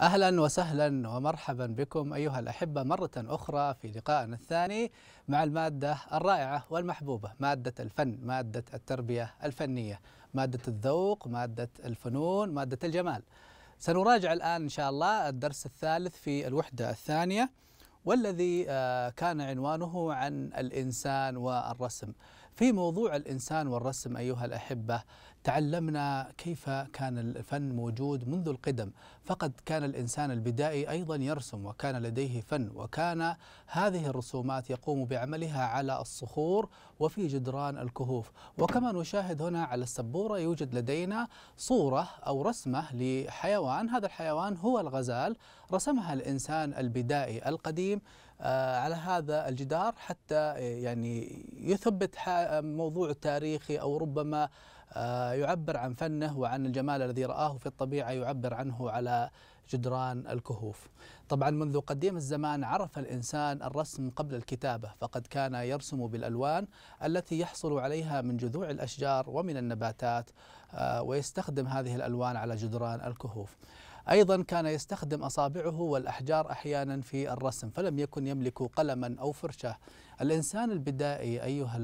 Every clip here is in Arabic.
اهلا وسهلا ومرحبا بكم ايها الاحبه مره اخرى في لقائنا الثاني مع الماده الرائعه والمحبوبه، ماده الفن، ماده التربيه الفنيه، ماده الذوق، ماده الفنون، ماده الجمال. سنراجع الان ان شاء الله الدرس الثالث في الوحده الثانيه والذي آه، كان عنوانه عن الانسان والرسم. في موضوع الانسان والرسم ايها الاحبه تعلمنا كيف كان الفن موجود منذ القدم فقد كان الإنسان البدائي أيضا يرسم وكان لديه فن وكان هذه الرسومات يقوم بعملها على الصخور وفي جدران الكهوف وكما نشاهد هنا على السبورة يوجد لدينا صورة أو رسمة لحيوان هذا الحيوان هو الغزال رسمها الإنسان البدائي القديم آه، على هذا الجدار حتى آه، يعني يثبت موضوع تاريخي أو ربما آه، يعبر عن فنه وعن الجمال الذي رآه في الطبيعة يعبر عنه على جدران الكهوف طبعا منذ قديم الزمان عرف الإنسان الرسم قبل الكتابة فقد كان يرسم بالألوان التي يحصل عليها من جذوع الأشجار ومن النباتات آه، ويستخدم هذه الألوان على جدران الكهوف أيضا كان يستخدم أصابعه والأحجار أحيانا في الرسم فلم يكن يملك قلما أو فرشة الإنسان البدائي أيها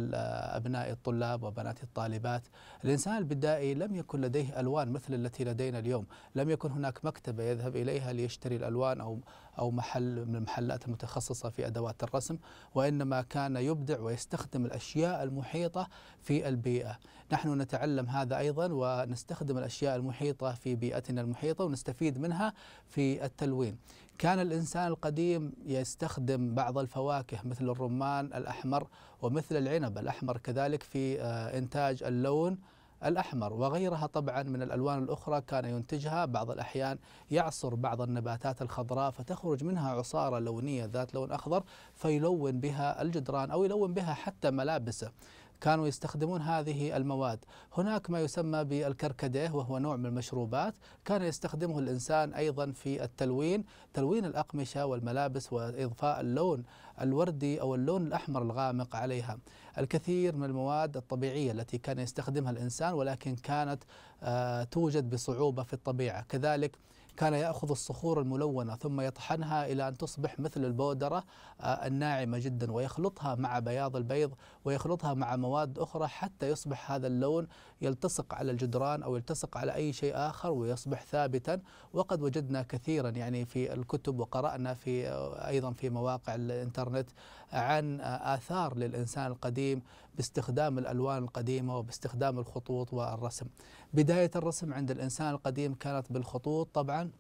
أبناء الطلاب وبنات الطالبات الإنسان البدائي لم يكن لديه ألوان مثل التي لدينا اليوم لم يكن هناك مكتبة يذهب إليها ليشتري الألوان أو أو محل من المحلات المتخصصة في أدوات الرسم وإنما كان يبدع ويستخدم الأشياء المحيطة في البيئة نحن نتعلم هذا أيضا ونستخدم الأشياء المحيطة في بيئتنا المحيطة ونستفيد منها في التلوين كان الإنسان القديم يستخدم بعض الفواكه مثل الرمان الأحمر ومثل العنب الأحمر كذلك في آه، إنتاج اللون الأحمر وغيرها طبعا من الألوان الأخرى كان ينتجها بعض الأحيان يعصر بعض النباتات الخضراء فتخرج منها عصارة لونية ذات لون أخضر فيلون بها الجدران أو يلون بها حتى ملابسه كانوا يستخدمون هذه المواد هناك ما يسمى بالكركديه وهو نوع من المشروبات كان يستخدمه الإنسان أيضا في التلوين تلوين الأقمشة والملابس وإضفاء اللون الوردي أو اللون الأحمر الغامق عليها الكثير من المواد الطبيعية التي كان يستخدمها الإنسان ولكن كانت آه، توجد بصعوبة في الطبيعة كذلك كان يأخذ الصخور الملونة ثم يطحنها إلى أن تصبح مثل البودرة آه، الناعمة جدا ويخلطها مع بياض البيض ويخلطها مع مواد أخرى حتى يصبح هذا اللون يلتصق على الجدران أو يلتصق على أي شيء آخر ويصبح ثابتا وقد وجدنا كثيرا يعني في الكتب وقرأنا في آه، أيضا في مواقع الإنترنت عن آه، آثار للإنسان القديم باستخدام الألوان القديمة وباستخدام الخطوط والرسم بداية الرسم عند الإنسان القديم كانت بالخطوط طبعا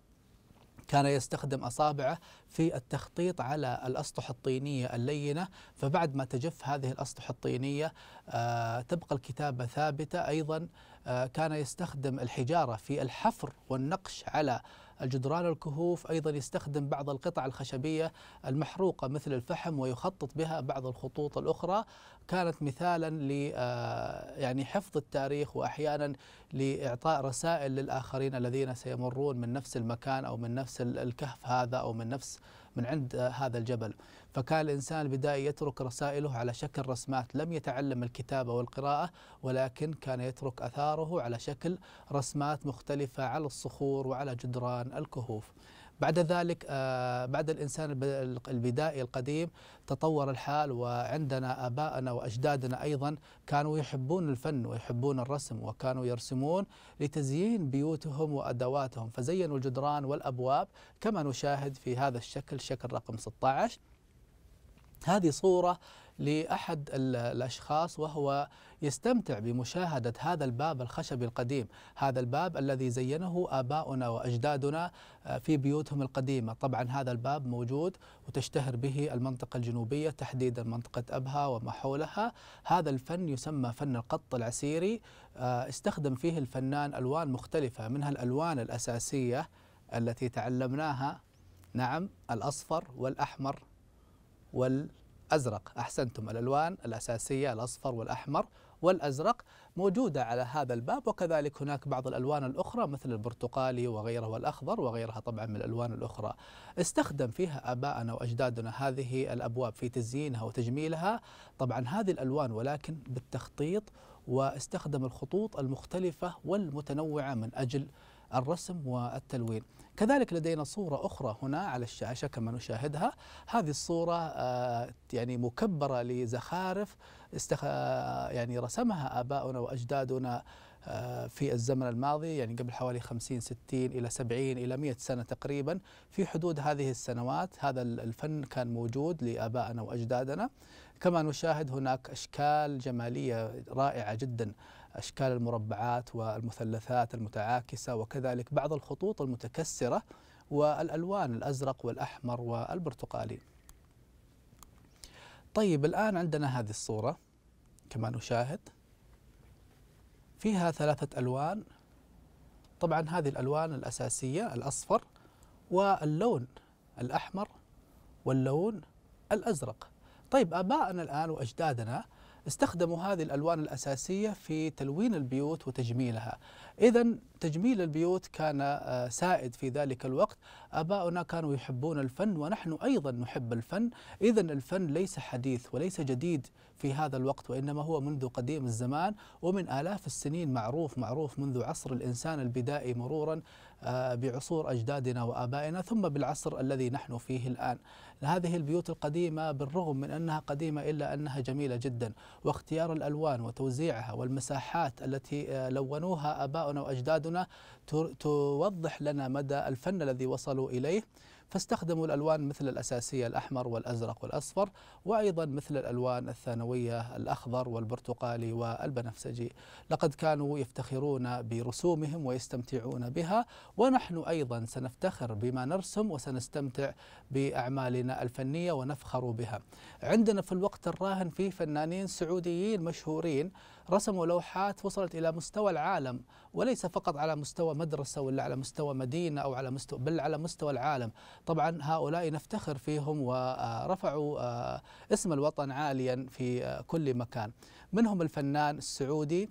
كان يستخدم أصابعه في التخطيط على الأسطح الطينية اللينة فبعد ما تجف هذه الأسطح الطينية آه، تبقى الكتابة ثابتة أيضا آه، كان يستخدم الحجارة في الحفر والنقش على الجدران الكهوف أيضا يستخدم بعض القطع الخشبية المحروقة مثل الفحم ويخطط بها بعض الخطوط الأخرى كانت مثالا ل آه، يعني حفظ التاريخ وأحيانا لإعطاء رسائل للآخرين الذين سيمرون من نفس المكان أو من نفس الكهف هذا أو من نفس من عند آه، هذا الجبل فكان الإنسان البدائي يترك رسائله على شكل رسمات لم يتعلم الكتابة والقراءة ولكن كان يترك أثاره على شكل رسمات مختلفة على الصخور وعلى جدران الكهوف بعد ذلك آه، بعد الإنسان البدائي القديم تطور الحال وعندنا آباءنا وأجدادنا أيضا كانوا يحبون الفن ويحبون الرسم وكانوا يرسمون لتزيين بيوتهم وأدواتهم فزينوا الجدران والأبواب كما نشاهد في هذا الشكل شكل رقم 16 هذه صورة لأحد الأشخاص وهو يستمتع بمشاهدة هذا الباب الخشبي القديم هذا الباب الذي زينه آباؤنا وأجدادنا آه، في بيوتهم القديمة طبعا هذا الباب موجود وتشتهر به المنطقة الجنوبية تحديدا منطقة أبها وما حولها هذا الفن يسمى فن القط العسيري آه، استخدم فيه الفنان ألوان مختلفة منها الألوان الأساسية التي تعلمناها نعم الأصفر والأحمر والأزرق أحسنتم الألوان الأساسية الأصفر والأحمر والأزرق موجودة على هذا الباب وكذلك هناك بعض الألوان الأخرى مثل البرتقالي وغيره والأخضر وغيرها طبعا من الألوان الأخرى استخدم فيها أباءنا وأجدادنا هذه الأبواب في تزيينها وتجميلها طبعا هذه الألوان ولكن بالتخطيط واستخدم الخطوط المختلفة والمتنوعة من أجل الرسم والتلوين كذلك لدينا صورة أخرى هنا على الشاشة كما نشاهدها هذه الصورة آه، يعني مكبرة لزخارف استخ... آه، يعني رسمها آباؤنا وأجدادنا آه، في الزمن الماضي يعني قبل حوالي 50 60 إلى 70 إلى 100 سنة تقريبا في حدود هذه السنوات هذا الفن كان موجود لآبائنا وأجدادنا كما نشاهد هناك أشكال جمالية رائعة جدا أشكال المربعات والمثلثات المتعاكسة وكذلك بعض الخطوط المتكسرة والألوان الأزرق والأحمر والبرتقالي طيب الآن عندنا هذه الصورة كما نشاهد فيها ثلاثة ألوان طبعا هذه الألوان الأساسية الأصفر واللون الأحمر واللون الأزرق طيب آباءنا الآن وأجدادنا استخدموا هذه الألوان الأساسية في تلوين البيوت وتجميلها إذا تجميل البيوت كان آه، سائد في ذلك الوقت أباؤنا كانوا يحبون الفن ونحن أيضا نحب الفن إذا الفن ليس حديث وليس جديد في هذا الوقت وإنما هو منذ قديم الزمان ومن آلاف السنين معروف معروف منذ عصر الإنسان البدائي مرورا آه، بعصور أجدادنا وآبائنا ثم بالعصر الذي نحن فيه الآن هذه البيوت القديمة بالرغم من أنها قديمة إلا أنها جميلة جدا واختيار الألوان وتوزيعها والمساحات التي آه، لونوها أباؤنا وأجدادنا توضح لنا مدى الفن الذي وصلوا إليه فاستخدموا الألوان مثل الأساسية الأحمر والأزرق والأصفر وأيضا مثل الألوان الثانوية الأخضر والبرتقالي والبنفسجي لقد كانوا يفتخرون برسومهم ويستمتعون بها ونحن أيضا سنفتخر بما نرسم وسنستمتع بأعمالنا الفنية ونفخر بها عندنا في الوقت الراهن في فنانين سعوديين مشهورين رسموا لوحات وصلت إلى مستوى العالم وليس فقط على مستوى مدرسة ولا على مستوى مدينة أو على مستوى بل على مستوى العالم طبعا هؤلاء نفتخر فيهم ورفعوا آه، اسم الوطن عاليا في آه، كل مكان منهم الفنان السعودي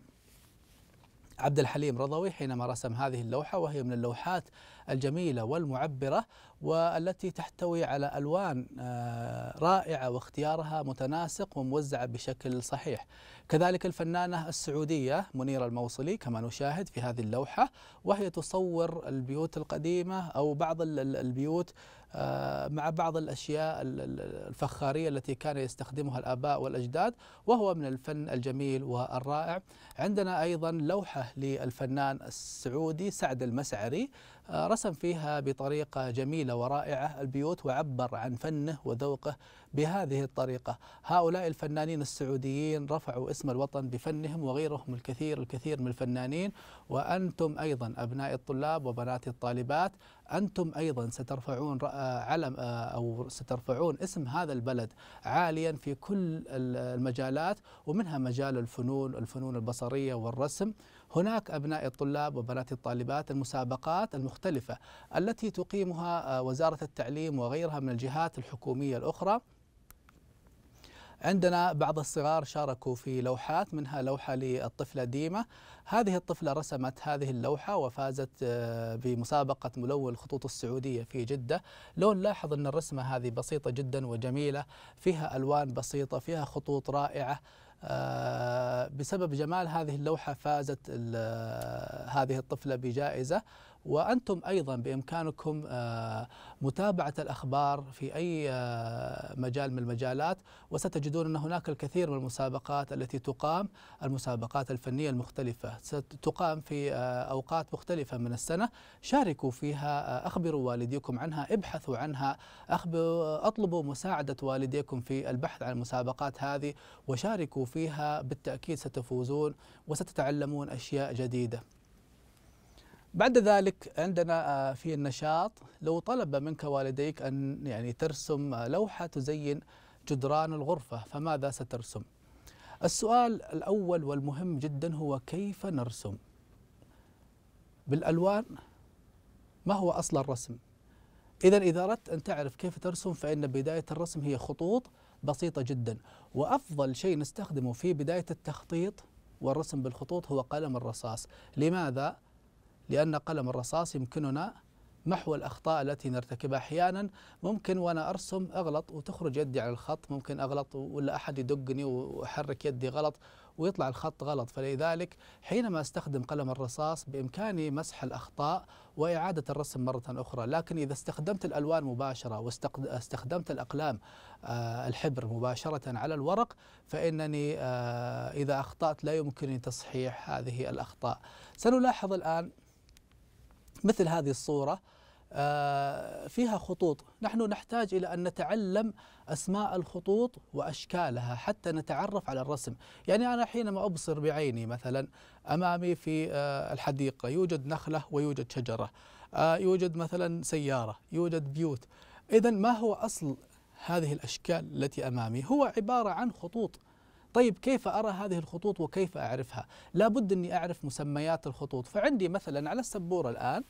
عبد الحليم رضوي حينما رسم هذه اللوحة وهي من اللوحات الجميلة والمعبرة والتي تحتوي على الوان آه، رائعه واختيارها متناسق وموزعه بشكل صحيح. كذلك الفنانه السعوديه منيره الموصلي كما نشاهد في هذه اللوحه وهي تصور البيوت القديمه او بعض البيوت آه، مع بعض الاشياء الفخاريه التي كان يستخدمها الاباء والاجداد وهو من الفن الجميل والرائع. عندنا ايضا لوحه للفنان السعودي سعد المسعري آه، رسم فيها بطريقه جميله جميلة ورائعة البيوت وعبر عن فنه وذوقه بهذه الطريقة هؤلاء الفنانين السعوديين رفعوا اسم الوطن بفنهم وغيرهم الكثير الكثير من الفنانين وأنتم أيضا أبناء الطلاب وبنات الطالبات أنتم أيضا سترفعون علم أو سترفعون اسم هذا البلد عاليا في كل المجالات ومنها مجال الفنون الفنون البصرية والرسم هناك أبناء الطلاب وبنات الطالبات المسابقات المختلفة التي تقيمها آه، وزارة التعليم وغيرها من الجهات الحكومية الأخرى عندنا بعض الصغار شاركوا في لوحات منها لوحة للطفلة ديمة هذه الطفلة رسمت هذه اللوحة وفازت آه، بمسابقة ملون الخطوط السعودية في جدة لو نلاحظ أن الرسمة هذه بسيطة جدا وجميلة فيها ألوان بسيطة فيها خطوط رائعة آه، بسبب جمال هذه اللوحة فازت آه، هذه الطفلة بجائزة وأنتم أيضا بإمكانكم آه، متابعة الأخبار في أي آه، مجال من المجالات وستجدون أن هناك الكثير من المسابقات التي تقام المسابقات الفنية المختلفة ستقام في آه، أوقات مختلفة من السنة شاركوا فيها أخبروا والديكم عنها ابحثوا عنها أطلبوا مساعدة والديكم في البحث عن المسابقات هذه وشاركوا فيها بالتأكيد ستفوزون وستتعلمون أشياء جديدة بعد ذلك عندنا آه، في النشاط لو طلب منك والديك أن يعني ترسم آه، لوحة تزين جدران الغرفة فماذا سترسم؟ السؤال الأول والمهم جدا هو كيف نرسم؟ بالألوان؟ ما هو أصل الرسم؟ إذا إذا أردت أن تعرف كيف ترسم فإن بداية الرسم هي خطوط بسيطة جدا وأفضل شيء نستخدمه في بداية التخطيط والرسم بالخطوط هو قلم الرصاص لماذا؟ لأن قلم الرصاص يمكننا محو الأخطاء التي نرتكبها أحيانا ممكن وأنا أرسم أغلط وتخرج يدي على الخط ممكن أغلط ولا أحد يدقني وأحرك يدي غلط ويطلع الخط غلط فلذلك حينما استخدم قلم الرصاص بإمكاني مسح الأخطاء وإعادة الرسم مرة أخرى لكن إذا استخدمت الألوان مباشرة واستخدمت الأقلام آه، الحبر مباشرة على الورق فإنني آه، إذا أخطأت لا يمكنني تصحيح هذه الأخطاء سنلاحظ الآن مثل هذه الصورة آه، فيها خطوط نحن نحتاج إلى أن نتعلم أسماء الخطوط وأشكالها حتى نتعرف على الرسم يعني أنا حينما أبصر بعيني مثلا أمامي في آه، الحديقة يوجد نخلة ويوجد شجرة آه، يوجد مثلا سيارة يوجد بيوت إذا ما هو أصل هذه الأشكال التي أمامي هو عبارة عن خطوط طيب كيف أرى هذه الخطوط وكيف أعرفها لابد أني أعرف مسميات الخطوط فعندي مثلا على السبورة الآن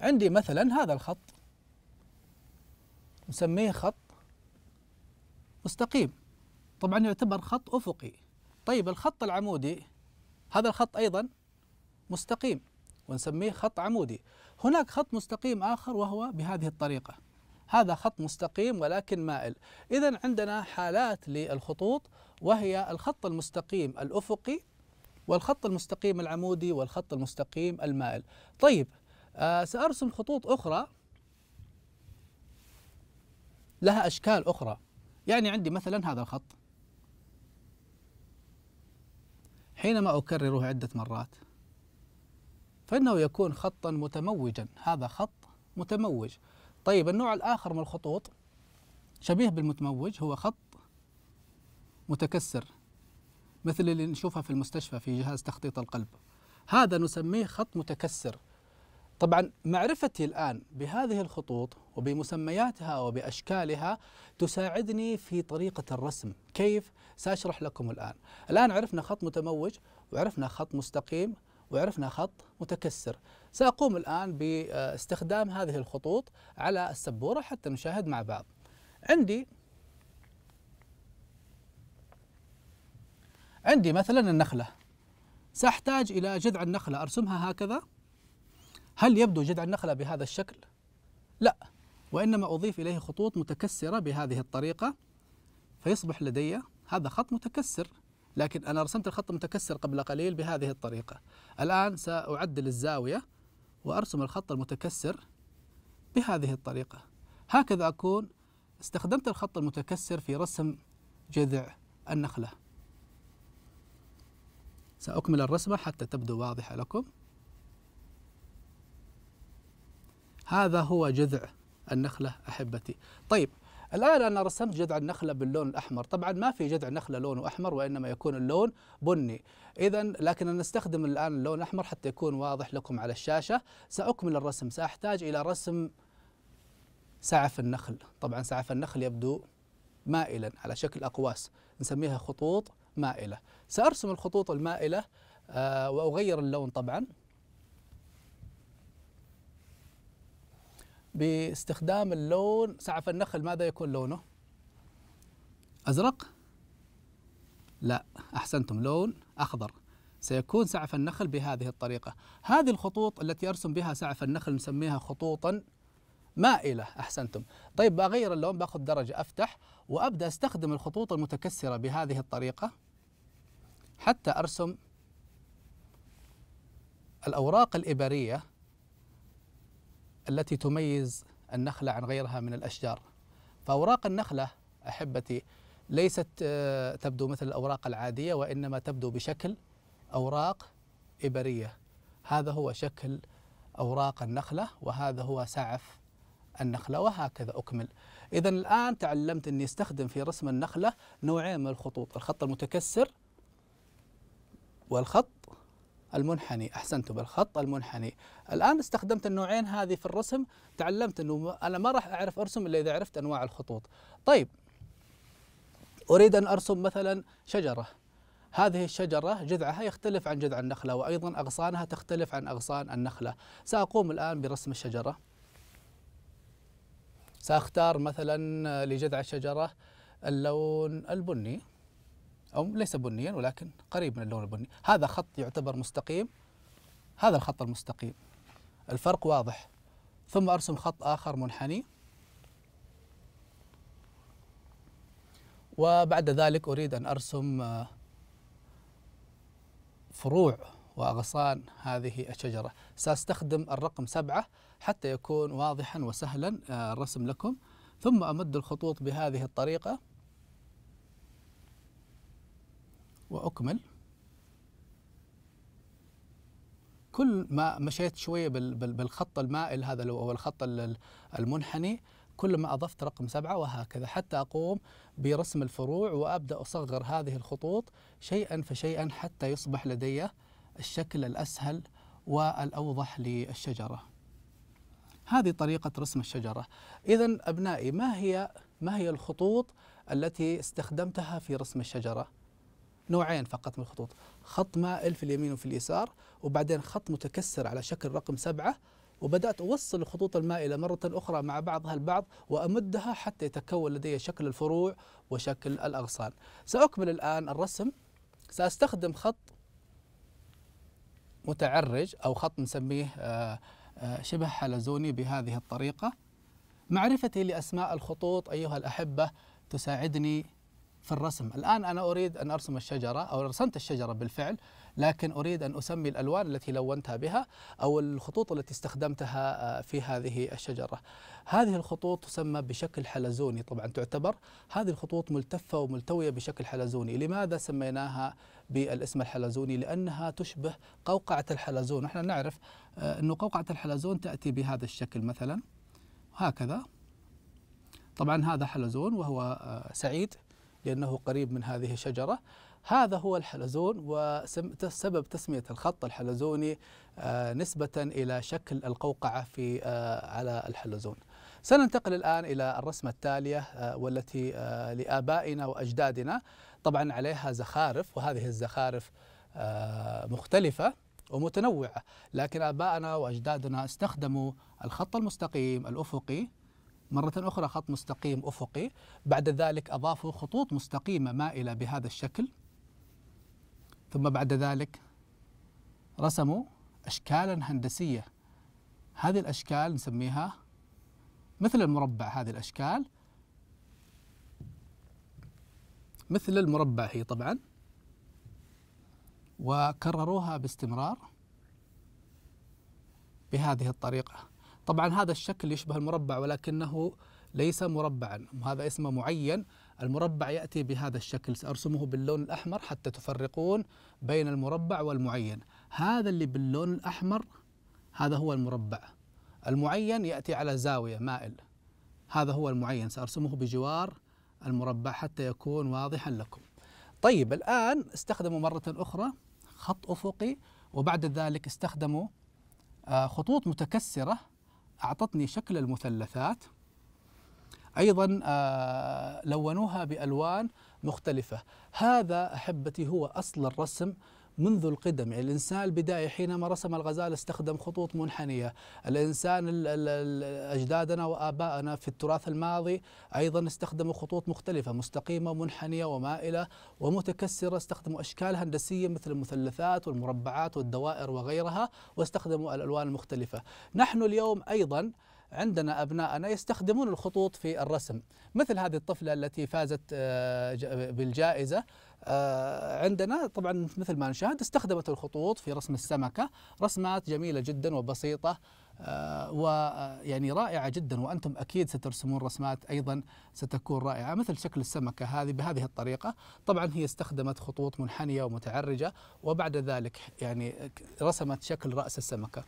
عندي مثلا هذا الخط نسميه خط مستقيم طبعا يعتبر خط أفقي طيب الخط العمودي هذا الخط أيضا مستقيم ونسميه خط عمودي هناك خط مستقيم آخر وهو بهذه الطريقة هذا خط مستقيم ولكن مائل إذا عندنا حالات للخطوط وهي الخط المستقيم الأفقي والخط المستقيم العمودي والخط المستقيم المائل طيب آه سأرسم خطوط أخرى لها أشكال أخرى يعني عندي مثلا هذا الخط حينما أكرره عدة مرات فإنه يكون خطا متموجا هذا خط متموج طيب النوع الآخر من الخطوط شبيه بالمتموج هو خط متكسر مثل اللي نشوفها في المستشفى في جهاز تخطيط القلب هذا نسميه خط متكسر طبعا معرفتي الآن بهذه الخطوط وبمسمياتها وبأشكالها تساعدني في طريقة الرسم كيف؟ سأشرح لكم الآن الآن عرفنا خط متموج وعرفنا خط مستقيم وعرفنا خط متكسر سأقوم الآن باستخدام هذه الخطوط على السبورة حتى نشاهد مع بعض عندي عندي مثلا النخلة سأحتاج إلى جذع النخلة أرسمها هكذا هل يبدو جذع النخلة بهذا الشكل؟ لا وإنما أضيف إليه خطوط متكسرة بهذه الطريقة فيصبح لدي هذا خط متكسر لكن أنا رسمت الخط متكسر قبل قليل بهذه الطريقة الآن سأعدل الزاوية وأرسم الخط المتكسر بهذه الطريقة هكذا أكون استخدمت الخط المتكسر في رسم جذع النخلة سأكمل الرسمة حتى تبدو واضحة لكم هذا هو جذع النخلة أحبتي طيب الآن أنا رسمت جذع النخلة باللون الأحمر طبعا ما في جذع نخلة لونه أحمر وإنما يكون اللون بني إذا لكن نستخدم الآن اللون الأحمر حتى يكون واضح لكم على الشاشة سأكمل الرسم سأحتاج إلى رسم سعف النخل طبعا سعف النخل يبدو مائلا على شكل أقواس نسميها خطوط مائلة سأرسم الخطوط المائلة آه، وأغير اللون طبعا باستخدام اللون سعف النخل ماذا يكون لونه؟ أزرق؟ لا أحسنتم لون أخضر سيكون سعف النخل بهذه الطريقة هذه الخطوط التي أرسم بها سعف النخل نسميها خطوطا مائلة أحسنتم طيب بغير اللون باخذ درجة أفتح وأبدأ أستخدم الخطوط المتكسرة بهذه الطريقة حتى أرسم الأوراق الإبرية التي تميز النخلة عن غيرها من الأشجار فأوراق النخلة أحبتي ليست آه، تبدو مثل الأوراق العادية وإنما تبدو بشكل أوراق إبرية هذا هو شكل أوراق النخلة وهذا هو سعف النخلة وهكذا أكمل إذا الآن تعلمت أني استخدم في رسم النخلة نوعين من الخطوط الخط المتكسر والخط المنحني أحسنت بالخط المنحني الآن استخدمت النوعين هذه في الرسم تعلمت أنه أنا ما راح أعرف أرسم إلا إذا عرفت أنواع الخطوط طيب أريد أن أرسم مثلا شجرة هذه الشجرة جذعها يختلف عن جذع النخلة وأيضا أغصانها تختلف عن أغصان النخلة سأقوم الآن برسم الشجرة سأختار مثلا لجذع الشجرة اللون البني أو ليس بنيا ولكن قريب من اللون البني هذا خط يعتبر مستقيم هذا الخط المستقيم الفرق واضح ثم أرسم خط آخر منحني وبعد ذلك أريد أن أرسم آه، فروع وأغصان هذه الشجرة سأستخدم الرقم سبعة حتى يكون واضحا وسهلا آه، الرسم لكم ثم أمد الخطوط بهذه الطريقة وأكمل كل ما مشيت شوية بالخط المائل هذا أو الخط المنحني كل ما أضفت رقم سبعة وهكذا حتى أقوم برسم الفروع وأبدأ أصغر هذه الخطوط شيئا فشيئا حتى يصبح لدي الشكل الأسهل والأوضح للشجرة هذه طريقة رسم الشجرة إذا أبنائي ما هي ما هي الخطوط التي استخدمتها في رسم الشجرة؟ نوعين فقط من الخطوط خط مائل في اليمين وفي اليسار وبعدين خط متكسر على شكل رقم سبعة وبدأت أوصل الخطوط المائلة مرة أخرى مع بعضها البعض وأمدها حتى يتكون لدي شكل الفروع وشكل الأغصان سأكمل الآن الرسم سأستخدم خط متعرج أو خط نسميه آه، آه، شبه حلزوني بهذه الطريقة معرفتي لأسماء الخطوط أيها الأحبة تساعدني في الرسم الآن أنا أريد أن أرسم الشجرة أو رسمت الشجرة بالفعل لكن أريد أن أسمي الألوان التي لونتها بها أو الخطوط التي استخدمتها آه، في هذه الشجرة هذه الخطوط تسمى بشكل حلزوني طبعا تعتبر هذه الخطوط ملتفة وملتوية بشكل حلزوني لماذا سميناها بالاسم الحلزوني لأنها تشبه قوقعة الحلزون نحن نعرف آه، أن قوقعة الحلزون تأتي بهذا الشكل مثلا هكذا طبعا هذا حلزون وهو آه، سعيد لأنه قريب من هذه الشجرة هذا هو الحلزون وسبب تسمية الخط الحلزوني آه، نسبة إلى شكل القوقعة في آه، على الحلزون سننتقل الآن إلى الرسمة التالية آه، والتي لآبائنا وأجدادنا طبعا عليها زخارف وهذه الزخارف مختلفة ومتنوعة لكن آبائنا وأجدادنا استخدموا الخط المستقيم الأفقي مرة أخرى خط مستقيم أفقي بعد ذلك أضافوا خطوط مستقيمة مائلة بهذا الشكل ثم بعد ذلك رسموا أشكالا هندسية هذه الأشكال نسميها مثل المربع هذه الأشكال مثل المربع هي طبعا وكرروها باستمرار بهذه الطريقه طبعا هذا الشكل يشبه المربع ولكنه ليس مربعا هذا اسمه معين المربع يأتي بهذا الشكل سأرسمه باللون الأحمر حتى تفرقون بين المربع والمعين هذا اللي باللون الأحمر هذا هو المربع المعين يأتي على زاوية مائل هذا هو المعين سأرسمه بجوار المربع حتى يكون واضحا لكم طيب الآن استخدموا مرة أخرى خط أفقي وبعد ذلك استخدموا آه، خطوط متكسرة أعطتني شكل المثلثات أيضا آه، لونوها بألوان مختلفة هذا أحبتي هو أصل الرسم منذ القدم يعني الإنسان البدائي حينما رسم الغزال استخدم خطوط منحنية الإنسان أجدادنا وآباءنا في التراث الماضي أيضا استخدموا خطوط مختلفة مستقيمة منحنية ومائلة ومتكسرة استخدموا أشكال هندسية مثل المثلثات والمربعات والدوائر وغيرها واستخدموا الألوان المختلفة نحن اليوم أيضا عندنا أبناءنا يستخدمون الخطوط في الرسم مثل هذه الطفلة التي فازت آه، بالجائزة آه، عندنا طبعا مثل ما نشاهد استخدمت الخطوط في رسم السمكة رسمات جميلة جدا وبسيطة آه، ويعني آه، رائعة جدا وأنتم أكيد سترسمون رسمات أيضا ستكون رائعة مثل شكل السمكة هذه بهذه الطريقة طبعا هي استخدمت خطوط منحنية ومتعرجة وبعد ذلك يعني رسمت شكل رأس السمكة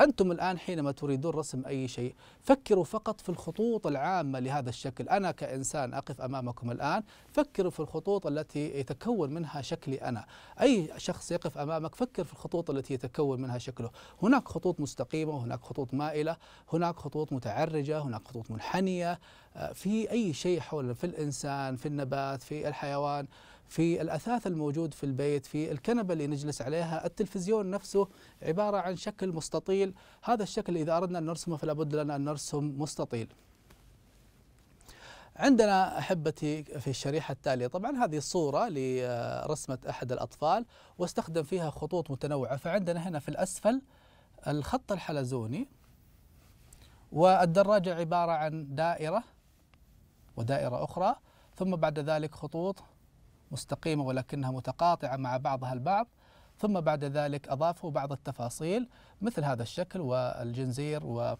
أنتم الآن حينما تريدون رسم أي شيء فكروا فقط في الخطوط العامة لهذا الشكل أنا كإنسان أقف أمامكم الآن فكروا في الخطوط التي يتكون منها شكلي أنا أي شخص يقف أمامك فكر في الخطوط التي يتكون منها شكله هناك خطوط مستقيمة هناك خطوط مائلة هناك خطوط متعرجة هناك خطوط منحنية آه، في أي شيء حول في الإنسان في النبات في الحيوان في الأثاث الموجود في البيت في الكنبة اللي نجلس عليها التلفزيون نفسه عبارة عن شكل مستطيل هذا الشكل إذا أردنا أن نرسمه فلا بد لنا أن نرسم مستطيل عندنا أحبتي في الشريحة التالية طبعا هذه الصورة لرسمة أحد الأطفال واستخدم فيها خطوط متنوعة فعندنا هنا في الأسفل الخط الحلزوني والدراجة عبارة عن دائرة ودائرة أخرى ثم بعد ذلك خطوط مستقيمة ولكنها متقاطعة مع بعضها البعض ثم بعد ذلك أضافوا بعض التفاصيل مثل هذا الشكل والجنزير و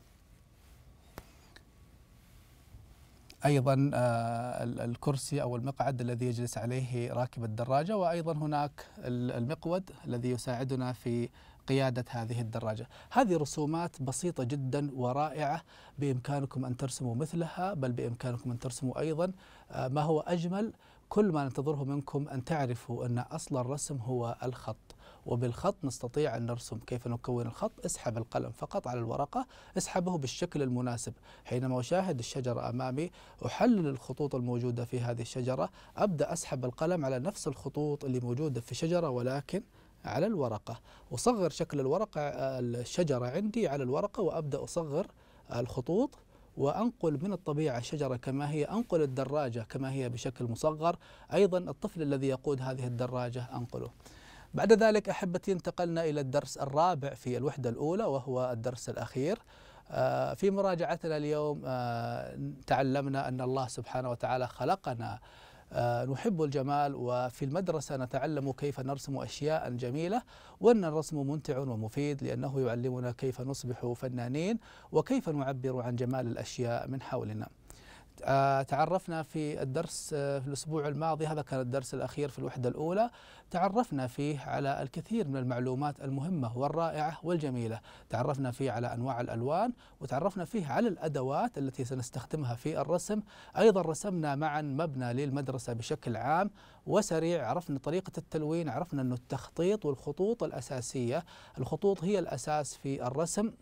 أيضا آه، الكرسي أو المقعد الذي يجلس عليه راكب الدراجة وأيضا هناك المقود الذي يساعدنا في قيادة هذه الدراجة هذه رسومات بسيطة جدا ورائعة بإمكانكم أن ترسموا مثلها بل بإمكانكم أن ترسموا أيضا آه، ما هو أجمل كل ما ننتظره منكم أن تعرفوا أن أصل الرسم هو الخط وبالخط نستطيع أن نرسم كيف نكون الخط اسحب القلم فقط على الورقة اسحبه بالشكل المناسب حينما أشاهد الشجرة أمامي أحلل الخطوط الموجودة في هذه الشجرة أبدأ أسحب القلم على نفس الخطوط اللي موجودة في الشجرة ولكن على الورقة أصغر شكل الورقة الشجرة عندي على الورقة وأبدأ أصغر الخطوط وأنقل من الطبيعة الشجرة كما هي أنقل الدراجة كما هي بشكل مصغر أيضا الطفل الذي يقود هذه الدراجة أنقله بعد ذلك أحبتي انتقلنا إلى الدرس الرابع في الوحدة الأولى وهو الدرس الأخير آه، في مراجعتنا اليوم آه، تعلمنا أن الله سبحانه وتعالى خلقنا آه، نحب الجمال وفي المدرسة نتعلم كيف نرسم أشياء جميلة وأن الرسم ممتع ومفيد لأنه يعلمنا كيف نصبح فنانين وكيف نعبر عن جمال الأشياء من حولنا آه، تعرفنا في الدرس آه، في الأسبوع الماضي هذا كان الدرس الأخير في الوحدة الأولى تعرفنا فيه على الكثير من المعلومات المهمة والرائعة والجميلة تعرفنا فيه على أنواع الألوان وتعرفنا فيه على الأدوات التي سنستخدمها في الرسم أيضا رسمنا معا مبنى للمدرسة بشكل عام وسريع عرفنا طريقة التلوين عرفنا أن التخطيط والخطوط الأساسية الخطوط هي الأساس في الرسم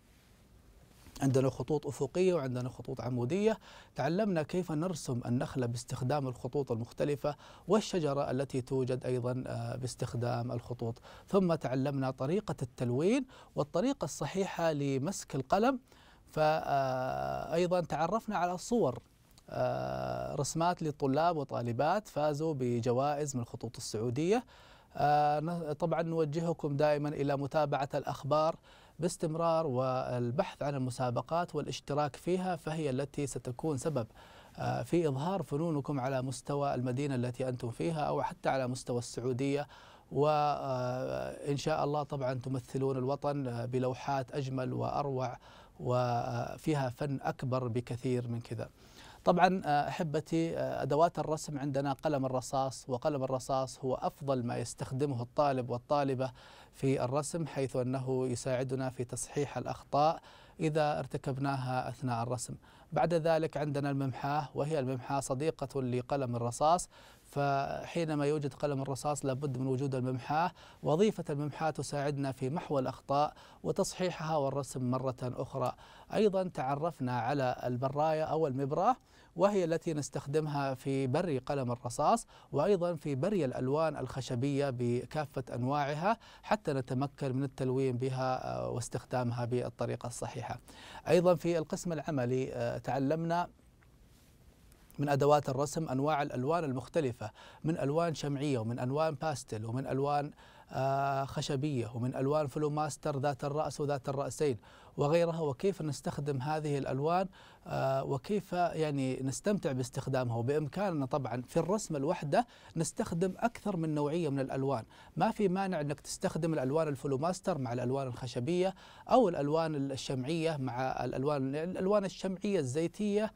عندنا خطوط أفقية وعندنا خطوط عمودية تعلمنا كيف نرسم النخلة باستخدام الخطوط المختلفة والشجرة التي توجد أيضا آه، باستخدام الخطوط ثم تعلمنا طريقة التلوين والطريقة الصحيحة لمسك القلم فأيضا آه، تعرفنا على صور آه، رسمات لطلاب وطالبات فازوا بجوائز من الخطوط السعودية طبعا نوجهكم دائما إلى متابعة الأخبار باستمرار والبحث عن المسابقات والاشتراك فيها فهي التي ستكون سبب آه، في إظهار فنونكم على مستوى المدينة التي أنتم فيها أو حتى على مستوى السعودية وإن آه، شاء الله طبعا تمثلون الوطن آه، بلوحات أجمل وأروع وفيها فن أكبر بكثير من كذا طبعا آه، احبتي آه، ادوات الرسم عندنا قلم الرصاص وقلم الرصاص هو افضل ما يستخدمه الطالب والطالبه في الرسم حيث انه يساعدنا في تصحيح الاخطاء اذا ارتكبناها اثناء الرسم. بعد ذلك عندنا الممحاه وهي الممحاه صديقه لقلم الرصاص فحينما يوجد قلم الرصاص لابد من وجود الممحاة وظيفة الممحاة تساعدنا في محو الأخطاء وتصحيحها والرسم مرة أخرى أيضا تعرفنا على البراية أو المبراه وهي التي نستخدمها في بري قلم الرصاص وأيضا في بري الألوان الخشبية بكافة أنواعها حتى نتمكن من التلوين بها آه، واستخدامها بالطريقة الصحيحة أيضا في القسم العملي آه، تعلمنا من ادوات الرسم انواع الالوان المختلفه من الوان شمعيه ومن الوان باستل ومن الوان آه، خشبيه ومن الوان فلوماستر ذات الراس وذات الراسين وغيرها وكيف نستخدم هذه الالوان آه، وكيف يعني نستمتع باستخدامها وبامكاننا طبعا في الرسمه الوحده نستخدم اكثر من نوعيه من الالوان، ما في مانع انك تستخدم الالوان الفلوماستر مع الالوان الخشبيه او الالوان الشمعيه مع الالوان الالوان الشمعيه الزيتيه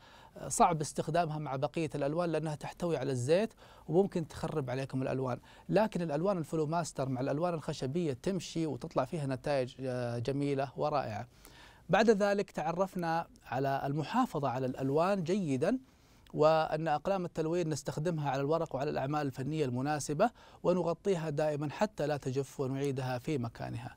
صعب استخدامها مع بقية الألوان لأنها تحتوي على الزيت وممكن تخرب عليكم الألوان لكن الألوان الفلوماستر مع الألوان الخشبية تمشي وتطلع فيها نتائج آه، جميلة ورائعة بعد ذلك تعرفنا على المحافظة على الألوان جيداً وأن أقلام التلوين نستخدمها على الورق وعلى الأعمال الفنية المناسبة ونغطيها دائما حتى لا تجف ونعيدها في مكانها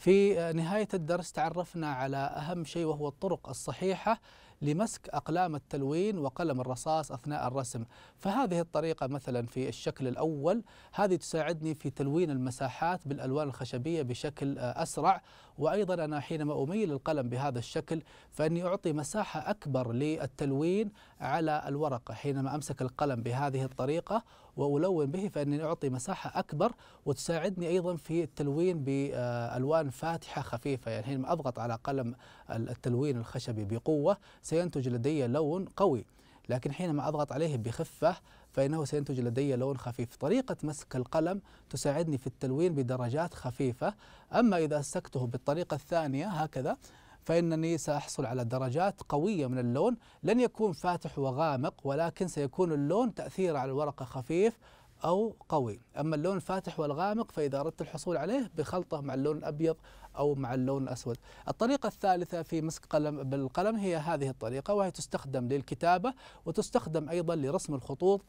في نهاية الدرس تعرفنا على أهم شيء وهو الطرق الصحيحة لمسك أقلام التلوين وقلم الرصاص أثناء الرسم فهذه الطريقة مثلا في الشكل الأول هذه تساعدني في تلوين المساحات بالألوان الخشبية بشكل أسرع وأيضا أنا حينما أميل القلم بهذا الشكل فإني أعطي مساحة أكبر للتلوين على الورقة حينما أمسك القلم بهذه الطريقة وألون به فاني أعطي مساحة أكبر وتساعدني أيضا في التلوين بألوان فاتحة خفيفة يعني حينما أضغط على قلم التلوين الخشبي بقوة سينتج لدي لون قوي لكن حينما أضغط عليه بخفة فإنه سينتج لدي لون خفيف طريقة مسك القلم تساعدني في التلوين بدرجات خفيفة أما إذا أسكته بالطريقة الثانية هكذا فإنني سأحصل على درجات قوية من اللون لن يكون فاتح وغامق ولكن سيكون اللون تأثيره على الورقة خفيف أو قوي أما اللون الفاتح والغامق فإذا أردت الحصول عليه بخلطه مع اللون الأبيض أو مع اللون الأسود الطريقة الثالثة في مسك قلم بالقلم هي هذه الطريقة وهي تستخدم للكتابة وتستخدم أيضا لرسم الخطوط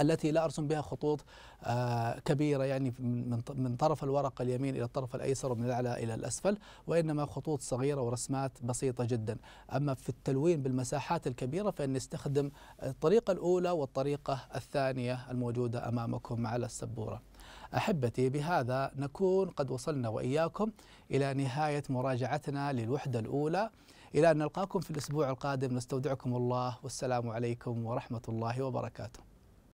التي لا ارسم بها خطوط آه، كبيره يعني من طرف الورقه اليمين الى الطرف الايسر ومن الاعلى الى الاسفل وانما خطوط صغيره ورسمات بسيطه جدا اما في التلوين بالمساحات الكبيره فان نستخدم الطريقه الاولى والطريقه الثانيه الموجوده امامكم على السبوره احبتي بهذا نكون قد وصلنا واياكم الى نهايه مراجعتنا للوحده الاولى الى ان نلقاكم في الاسبوع القادم نستودعكم الله والسلام عليكم ورحمه الله وبركاته